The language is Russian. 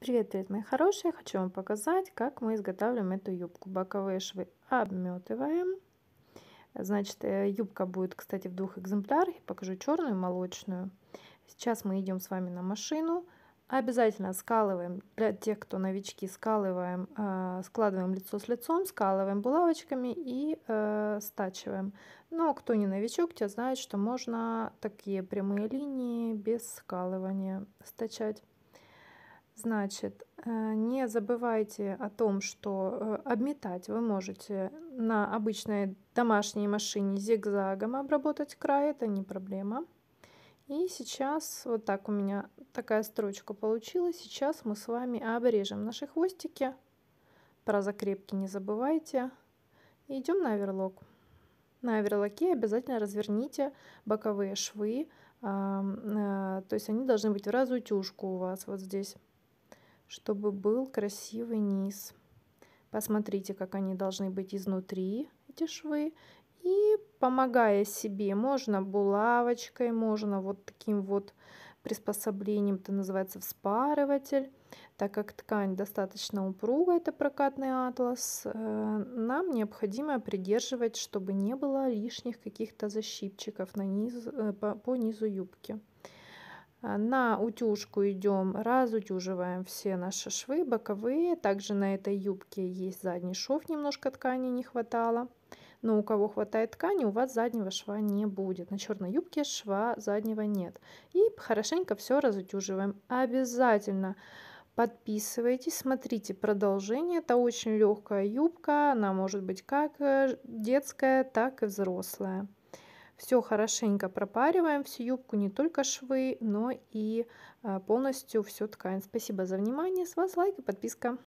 Привет, привет, мои хорошие! Хочу вам показать, как мы изготавливаем эту юбку. Боковые швы обметываем. Значит, э, юбка будет, кстати, в двух экземплярах. Я покажу черную и молочную. Сейчас мы идем с вами на машину. Обязательно скалываем, для тех, кто новички, скалываем, э, складываем лицо с лицом, скалываем булавочками и э, стачиваем. Но кто не новичок, те знают, что можно такие прямые линии без скалывания стачать. Значит, э, не забывайте о том, что э, обметать вы можете на обычной домашней машине зигзагом обработать край, это не проблема. И сейчас вот так у меня такая строчка получилась. Сейчас мы с вами обрежем наши хвостики. Про закрепки не забывайте. идем на верлок. На верлоке обязательно разверните боковые швы, э, то есть они должны быть в разутюжку у вас вот здесь чтобы был красивый низ. Посмотрите, как они должны быть изнутри, эти швы. И помогая себе, можно булавочкой, можно вот таким вот приспособлением, это называется вспарыватель. Так как ткань достаточно упругая, это прокатный атлас, э, нам необходимо придерживать, чтобы не было лишних каких-то защипчиков на низ, э, по, по низу юбки. А, на утюжку идем, разутюживаем все наши швы боковые. Также на этой юбке есть задний шов, немножко ткани не хватало. Но у кого хватает ткани, у вас заднего шва не будет. На черной юбке шва заднего нет. И хорошенько все разутюживаем. Обязательно подписывайтесь, смотрите продолжение. Это очень легкая юбка, она может быть как э, детская, так и взрослая. Все хорошенько пропариваем, всю юбку, не только швы, но и а, полностью всю ткань. Спасибо за внимание, с вас лайк и подписка.